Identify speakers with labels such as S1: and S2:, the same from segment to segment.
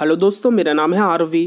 S1: hello दोस्तों मेरा नाम है आरवी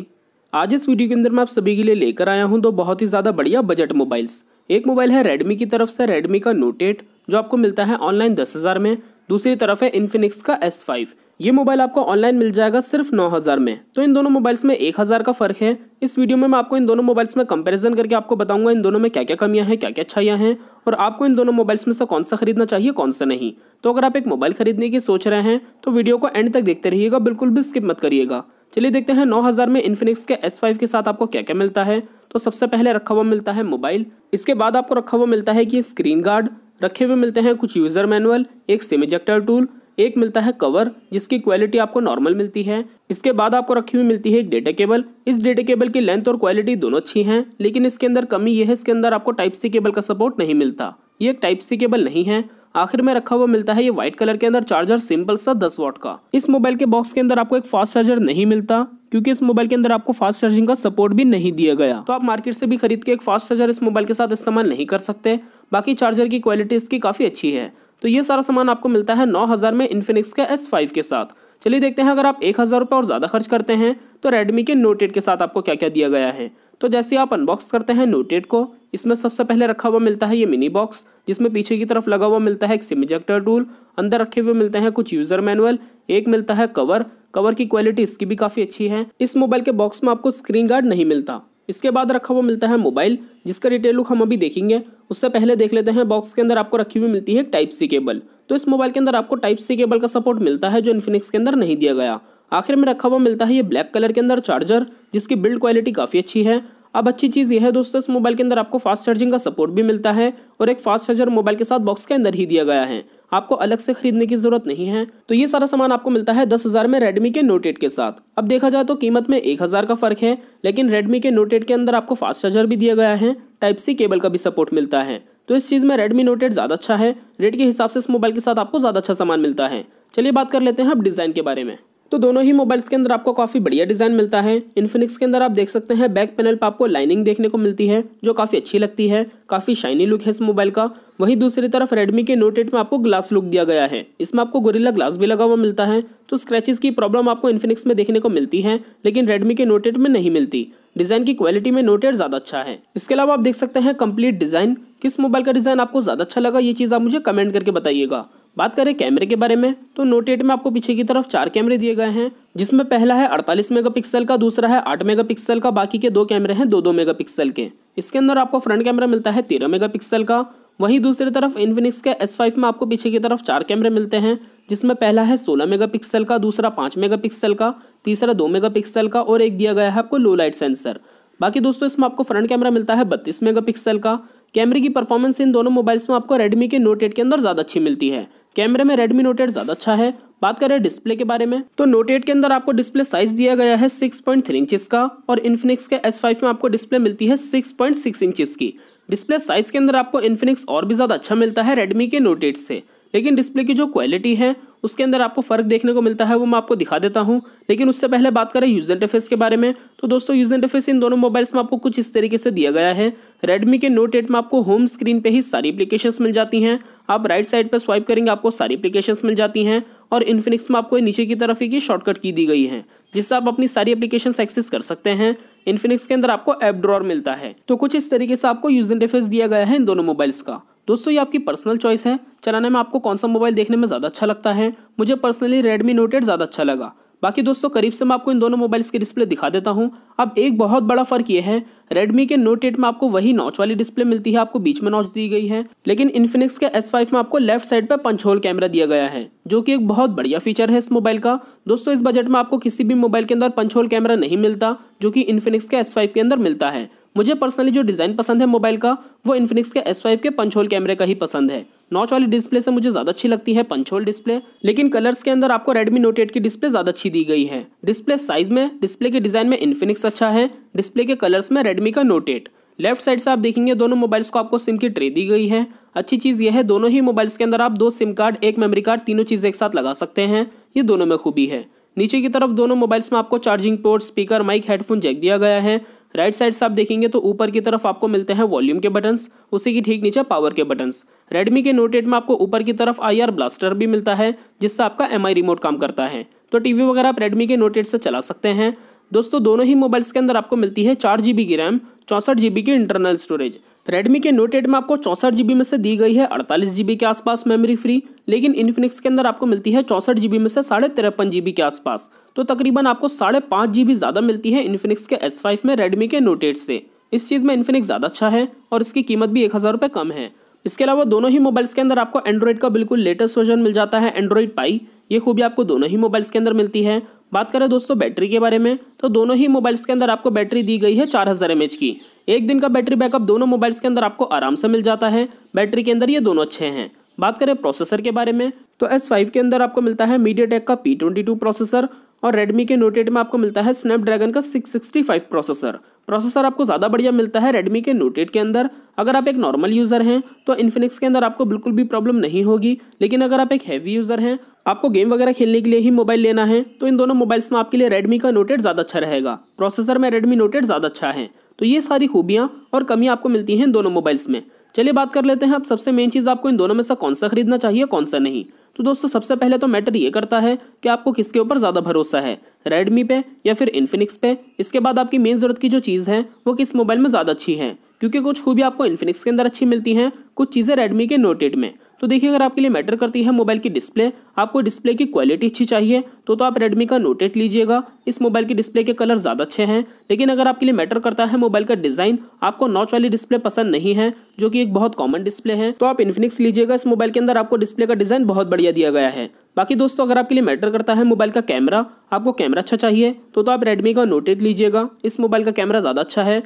S1: आज इस वीडियो के अंदर मैं आप सभी के लिए लेकर आया हूं दो बहुत ही ज़्यादा बढ़िया बजट मोबाइल्स एक मोबाइल है रेडमी की तरफ से रेडमी का नोट एट जो आपको मिलता है ऑनलाइन दस हज़ार में दूसरी तरफ है इन्फिनिक्स का एस फाइव ये मोबाइल आपको ऑनलाइन मिल जाएगा सिर्फ नौ हज़ार में तो इन दोनों मोबाइल्स में एक हज़ार का फ़र्क है इस वीडियो में मैं आपको इन दोनों मोबाइल्स में कंपैरिजन करके आपको बताऊंगा इन दोनों में क्या क्या कमियां हैं क्या क्या अच्छाइयाँ हैं और आपको इन दोनों मोबाइल्स में से कौन सा खरीदना चाहिए कौन सा नहीं तो अगर आप एक मोबाइल खरीदने की सोच रहे हैं तो वीडियो को एंड तक देखते रहिएगा बिल्कुल भी स्किप मत करिएगा चलिए देखते हैं हजार में इन्फिनिक्स के फाइव के साथ आपको क्या क्या मिलता है तो सबसे पहले रखा हुआ मिलता है मोबाइल इसके बाद आपको रखा हुआ मिलता है कि स्क्रीन गार्ड रखे हुए मिलते हैं कुछ यूज़र मैनुअल एक सेमीजेक्टर टूल एक मिलता है कवर जिसकी क्वालिटी आपको नॉर्मल मिलती है इसके बाद आपको रखी हुई मिलती है एक डेटा केबल इस डेटा केबल की लेंथ और क्वालिटी दोनों अच्छी हैं लेकिन इसके अंदर कमी यह है इसके अंदर आपको टाइप सी केबल का सपोर्ट नहीं मिलता ये एक टाइप सी केबल नहीं है आखिर में रखा हुआ मिलता है ये व्हाइट कलर के अंदर चार्जर सिंपल सा दस वॉट का इस मोबाइल के बॉक्स के अंदर आपको एक फास्ट चार्जर नहीं मिलता क्योंकि इस मोबाइल के अंदर आपको फास्ट चार्जिंग का सपोर्ट भी नहीं दिया गया तो आप मार्केट से भी खरीद के एक फास्ट चार्जर इस मोबाइल के साथ इस्तेमाल नहीं कर सकते बाकी चार्जर की क्वालिटी इसकी काफ़ी अच्छी है तो ये सारा सामान आपको मिलता है नौ हज़ार में इन्फिनिक्स के एस फाइव के साथ चलिए देखते हैं अगर आप एक हज़ार रुपये और ज़्यादा खर्च करते हैं तो रेडमी के नोट एट के साथ आपको क्या क्या दिया गया है तो जैसे आप अनबॉक्स करते हैं नोट एट को इसमें सबसे पहले रखा हुआ मिलता है ये मिनी बॉक्स जिसमें पीछे की तरफ लगा हुआ मिलता है एक सिम इजेक्टर टूल अंदर रखे हुए मिलते हैं कुछ यूज़र मैनुअल एक मिलता है कवर कवर की क्वालिटी इसकी भी काफ़ी अच्छी है इस मोबाइल के बॉक्स में आपको स्क्रीन गार्ड नहीं मिलता इसके बाद रखा हुआ मिलता है मोबाइल जिसका डिटेल लुक हम अभी देखेंगे उससे पहले देख लेते हैं बॉक्स के अंदर आपको रखी हुई मिलती है टाइप सी केबल तो इस मोबाइल के अंदर आपको टाइप सी केबल का सपोर्ट मिलता है जो इन्फिनिक्स के अंदर नहीं दिया गया आखिर में रखा हुआ मिलता है ये ब्लैक कलर के अंदर चार्जर जिसकी बिल्ड क्वालिटी काफ़ी अच्छी है अब अच्छी चीज़ यह है दोस्तों इस मोबाइल के अंदर आपको फास्ट चार्जिंग का सपोर्ट भी मिलता है और एक फास्ट चार्जर मोबाइल के साथ बॉक्स के अंदर ही दिया गया है आपको अलग से खरीदने की जरूरत नहीं है तो ये सारा सामान आपको मिलता है दस हजार में रेडमी के नोट एट के साथ अब देखा जाए तो कीमत में एक हजार का फर्क है लेकिन रेडमी के नोट एट के अंदर आपको फास्ट चार्जर भी दिया गया है टाइप सी केबल का भी सपोर्ट मिलता है तो इस चीज़ में रेडमी नोट एट ज़्यादा अच्छा है रेट के हिसाब से इस मोबाइल के साथ आपको ज़्यादा अच्छा सामान मिलता है चलिए बात कर लेते हैं अब डिज़ाइन के बारे में तो दोनों ही मोबाइल्स के अंदर आपको काफ़ी बढ़िया डिज़ाइन मिलता है इन्फिनिक्स के अंदर आप देख सकते हैं बैक पैनल पर आपको लाइनिंग देखने को मिलती है जो काफ़ी अच्छी लगती है काफ़ी शाइनी लुक है इस मोबाइल का वहीं दूसरी तरफ रेडमी के नोट एट में आपको ग्लास लुक दिया गया है इसमें आपको गोरिल्ला ग्लास भी लगा हुआ मिलता है तो स्क्रैचेस की प्रॉब्लम आपको इन्फिनिक्स में देखने को मिलती है लेकिन रेडमी के नोट एट में नहीं मिलती डिज़ाइन की क्वालिटी में नोट एट ज़्यादा अच्छा है इसके अलावा आप देख सकते हैं कंप्लीट डिज़ाइन किस मोबाइल का डिज़ाइन आपको ज़्यादा अच्छा लगा ये चीज़ आप मुझे कमेंट करके बताइएगा बात करें कैमरे के बारे में तो नोट एट में आपको पीछे की तरफ चार कैमरे दिए गए हैं जिसमें पहला है 48 मेगापिक्सल का दूसरा है 8 मेगापिक्सल का बाकी के दो कैमरे हैं दो दो मेगापिक्सल के इसके अंदर आपको फ्रंट कैमरा मिलता है 13 मेगापिक्सल का वहीं दूसरी तरफ इन्फिनिक्स के एस में आपको पीछे की तरफ चार कैमरे मिलते हैं जिसमें पहला है सोलह मेगा का दूसरा पाँच मेगा का तीसरा दो मेगा का और एक दिया गया है आपको लो लाइट सेंसर बाकी दोस्तों इसमें आपको फ्रंट कैमरा मिलता है बत्तीस मेगा का कैमरे की परफॉर्मेंस इन दोनों मोबाइल्स में आपको रेडमी के नोट एट के अंदर ज़्यादा अच्छी मिलती है कैमरे में रेडमी नोट एट ज़्यादा अच्छा है बात करें डिस्प्ले के बारे में तो नोट एट के अंदर आपको डिस्प्ले साइज दिया गया है 6.3 पॉइंट इंचिस का और इन्फिनिक्स के S5 में आपको डिस्प्ले मिलती है 6.6 पॉइंट इंचिस की डिस्प्ले साइज के अंदर आपको इन्फिनिक्स और भी ज़्यादा अच्छा मिलता है रेडमी के नोट एट से लेकिन डिस्प्ले की जो क्वालिटी है उसके अंदर आपको फ़र्क देखने को मिलता है वो मैं आपको दिखा देता हूँ लेकिन उससे पहले बात करें यूज़ इंटरफेस के बारे में तो दोस्तों यूज़ इंटरफेस इन दोनों मोबाइल्स में आपको कुछ इस तरीके से दिया गया है रेडमी के नोट एट में आपको होम स्क्रीन पे ही सारी एप्लीकेशंस मिल जाती हैं आप राइट साइड पर स्वाइप करेंगे आपको सारी एप्लीकेशंस मिल जाती हैं और इन्फिनिक्स में आपको नीचे की तरफ एक शॉर्टकट की दी गई है जिससे आप अपनी सारी एप्लीकेशंस एक्सेस कर सकते हैं इन्फिनिक्स के अंदर आपको एप ड्रॉर मिलता है तो कुछ इस तरीके से आपको यूज़ इंटरफेस दिया गया है इन दोनों मोबाइल्स का दोस्तों ये आपकी पर्सनल चॉइस है चलाने में आपको कौन सा मोबाइल देखने में ज़्यादा अच्छा लगता है मुझे पर्सनली रेडमी नोट एट ज़्यादा अच्छा लगा बाकी दोस्तों करीब से मैं आपको इन दोनों मोबाइल्स की डिस्प्ले दिखा देता हूँ अब एक बहुत बड़ा फ़र्क ये है रेडमी के नोट एट में आपको वही नॉच वाली डिस्प्ले मिलती है आपको बीच में नॉच दी गई है लेकिन इन्फिनिक्स के एस फाइव में आपको लेफ्ट साइड पर पंच होल कैमरा दिया गया है जो कि एक बहुत बढ़िया फीचर है इस मोबाइल का दोस्तों इस बजट में आपको किसी भी मोबाइल के अंदर पंच होल कैमरा नहीं मिलता जो कि इन्फिनिक्स के एस फाइव के अंदर मिलता है मुझे पर्सनली जो डिज़ाइन पसंद है मोबाइल का वो इन्फिनिक्स के एस फाइव के पंच होल कैमरे का ही पसंद है नॉच वाली डिस्प्ले से मुझे ज़्यादा अच्छी लगती है पंचोल डिस्प्ले लेकिन कलर्स के अंदर आपको रेडमी नोट एट की डिस्प्ले ज़्यादा अच्छी दी गई है डिस्प्ले साइज में डिस्प्ले के डिज़ाइन में इन्फिनिक्स अच्छा है डिस्प्ले के कलर्स में रेडमी का नोट एट लेफ्ट साइड से आप देखेंगे दोनों मोबाइल्स को आपको सिम की ट्रे दी गई है अच्छी चीज़ यह है दोनों ही मोबाइल्स के अंदर आप दो सिम कार्ड एक मेमोरी कार्ड तीनों चीज़ एक साथ लगा सकते हैं ये दोनों में खूबी है नीचे की तरफ दोनों मोबाइल्स में आपको charging port speaker mic headphone jack दिया गया है राइट साइड से आप देखेंगे तो ऊपर की तरफ आपको मिलते हैं वॉल्यूम के बटन्स उसी की ठीक नीचे पावर के बटन्स रेडमी के नोट एट में आपको ऊपर की तरफ आई ब्लास्टर भी मिलता है जिससे आपका एम रिमोट काम करता है तो टीवी वगैरह आप रेडमी के नोट एट से चला सकते हैं दोस्तों दोनों ही मोबाइल्स के अंदर आपको मिलती है चार जी की रैम चौंसठ जी की इंटरनल स्टोरेज रेडमी के नोट एट में आपको चौसठ जी में से दी गई है अड़तालीस जी के आसपास मेमोरी फ्री लेकिन इन्फिनिक्स के अंदर आपको मिलती है चौंसठ जी में से साढ़े तिरपन जी के आसपास तो तकरीबन आपको साढ़े पाँच जी ज़्यादा मिलती है इन्फिनिक्स के एस फाइव में रेडमी के नोट एट से इस चीज़ में इन्फिनिक्स ज़्यादा अच्छा है और इसकी कीमत भी एक हज़ार रुपये कम है इसके अलावा दोनों ही मोबाइल्स के अंदर आपको एंड्रॉइड का बिल्कुल लेटेस्ट वर्जन मिल जाता है एंड्रॉइड पाई ये खूबी आपको दोनों ही मोबाइल्स के अंदर मिलती है बात करें दोस्तों बैटरी के बारे में तो दोनों ही मोबाइल्स के अंदर आपको बैटरी दी गई है चार हज़ार एम की एक दिन का बैटरी बैकअप दोनों मोबाइल्स के अंदर आपको आराम से मिल जाता है बैटरी के अंदर ये दोनों अच्छे हैं बात करें प्रोसेसर के बारे में तो एस के अंदर आपको मिलता है मीडिया का पी प्रोसेसर और रेडमी के नोट एट में आपको मिलता है स्नैपड्रैगन का 665 प्रोसेसर प्रोसेसर आपको ज़्यादा बढ़िया मिलता है रेडमी के नोट एट के अंदर अगर आप एक नॉर्मल यूज़र हैं तो Infinix के अंदर आपको बिल्कुल भी प्रॉब्लम नहीं होगी लेकिन अगर आप एक हैवी यूज़र हैं आपको गेम वगैरह खेलने के लिए ही मोबाइल लेना है तो इन दोनों मोबाइल्स में आपके लिए रेडमी का नोट एट ज़्यादा अच्छा रहेगा प्रोसेसर में रेडमी नोट एट ज़्यादा अच्छा है तो ये सारी खूबियाँ और कमियाँ आपको मिलती हैं दोनों मोबाइल्स में चलिए बात कर लेते हैं आप सबसे मेन चीज़ आपको इन दोनों में से कौन सा खरीदना चाहिए कौन सा नहीं तो दोस्तों सबसे पहले तो मैटर ये करता है कि आपको किसके ऊपर ज़्यादा भरोसा है रेडमी पे या फिर इन्फिनिक्स पे इसके बाद आपकी मेन ज़रूरत की जो चीज़ है वो किस मोबाइल में ज़्यादा अच्छी है क्योंकि कुछ खूबी आपको इन्फिनिक्स के अंदर अच्छी मिलती हैं कुछ चीज़ें रेडमी के नोट में तो देखिए अगर आपके लिए मैटर करती है मोबाइल की डिस्प्ले आपको डिस्प्ले की क्वालिटी अच्छी चाहिए तो तो आप रेडमी का नोट एट लीजिएगा इस मोबाइल की डिस्प्ले के कलर ज़्यादा अच्छे हैं लेकिन अगर आपके लिए मैटर करता है मोबाइल का डिज़ाइन आपको नॉच वाली डिस्प्ले पसंद नहीं है जो कि एक बहुत कॉमन डिस्प्ले है तो आप इन्फिनिक्स लीजिएगा इस मोबाइल के अंदर आपको डिस्प्ले का डिज़ाइन बहुत बढ़िया दिया गया है बाकी दोस्तों अगर आपके लिए मैटर करता है मोबाइल का कैमरा आपको कैमरा अच्छा चाहिए तो, तो आप रेडमी का नोट एट लीजिएगा इस मोबाइल का कैमरा ज़्यादा अच्छा है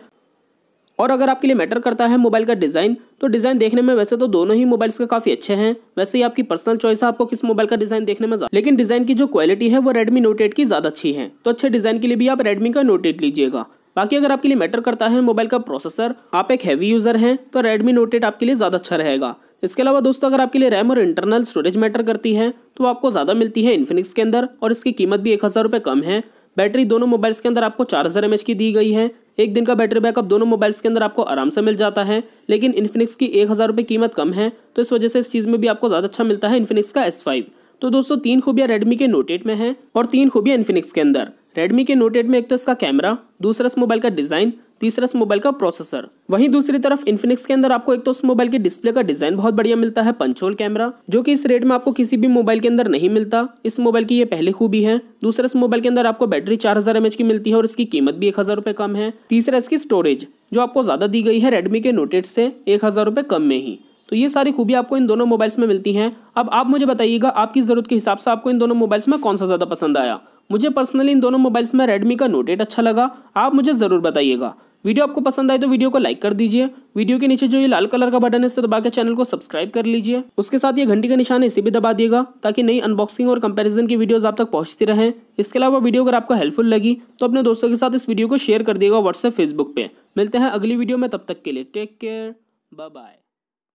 S1: और अगर आपके लिए मैटर करता है मोबाइल का डिज़ाइन तो डिज़ाइन देखने में वैसे तो दोनों ही मोबाइल्स के काफ़ी अच्छे हैं वैसे ही आपकी पर्सनल चॉइस है आपको किस मोबाइल का डिज़ाइन देखने में लेकिन डिज़ाइन की जो क्वालिटी है वो रेडमी नोट एट की ज़्यादा अच्छी है तो अच्छे डिज़ाइन के लिए भी आप रेडमी का नोट एट लीजिएगा बाकी अगर आपके लिए मैटर करता है मोबाइल का प्रोसेसर आप एक हैवी यूज़र हैं तो रेडमी नोट एट आपके लिए ज़्यादा अच्छा रहेगा इसके अलावा दोस्तों अगर आपके लिए रैम और इंटरनल स्टोरेज मैटर करती है तो आपको ज़्यादा मिलती है इन्फिनिक्स के अंदर और इसकी कीमत भी एक हज़ार रुपये कम है बैटरी दोनों मोबाइल्स के अंदर आपको चार हज़ार की दी गई है एक दिन का बैटरी बैकअप दोनों मोबाइल्स के अंदर आपको आराम से मिल जाता है लेकिन इन्फिनिक्स की एक हज़ार रुपये कीमत कम है तो इस वजह से इस चीज़ में भी आपको ज़्यादा अच्छा मिलता है इन्फिनिक्स का एस फाइव तो दोस्तों तीन खूबियाँ रेडमी के नोट एट में है और तीन खूबियाँ इन्फिनिक्स के अंदर रेडमी के नोट एट में एक तो इसका कैमरा दूसरा इस मोबाइल का डिज़ाइन तीसरा इस मोबाइल का प्रोसेसर वहीं दूसरी तरफ इन्फिनिक्स के अंदर आपको एक तो इस मोबाइल के डिस्प्ले का डिजाइन बहुत बढ़िया मिलता है पंचोल कैमरा जो कि इस रेट में आपको किसी भी मोबाइल के अंदर नहीं मिलता इस मोबाइल की ये पहली खूबी है दूसरा इस मोबाइल के अंदर आपको बैटरी चार हजार की मिलती है और इसकी कीमत भी एक हजार रुपये कम है तीसरा इसकी स्टोरेज जो आपको ज्यादा दी गई है रेडमी के नोटेट से एक हजार रुपये कम में ही तो ये सारी खूबी आपको इन दोनों मोबाइल्स में मिलती है अब आप मुझे बताइएगा आपकी ज़रूरत के हिसाब से आपको इन दोनों मोबाइल्स में कौन सा ज़्यादा पसंद आया मुझे पर्सनली इन दोनों मोबाइल्स में रेडमी का नोट एट अच्छा लगा आप मुझे ज़रूर बताइएगा वीडियो आपको पसंद आए तो वीडियो को लाइक कर दीजिए वीडियो के नीचे जो ये लाल कलर का बटन है इसे दबा के चैनल को सब्सक्राइब कर लीजिए उसके साथ ये घंटी का निशान इसे भी दबा दिएगा ताकि नई अनबॉक्सिंग और कंपैरिजन की वीडियोस आप तक पहुंचती रहें इसके अलावा वीडियो अगर आपको हेल्पफुल लगी तो अपने दोस्तों के साथ इस वीडियो को शेयर कर दिएगा व्हाट्सएप फेसबुक पर मिलते हैं अगली वीडियो में तब तक के लिए टेक केयर बाय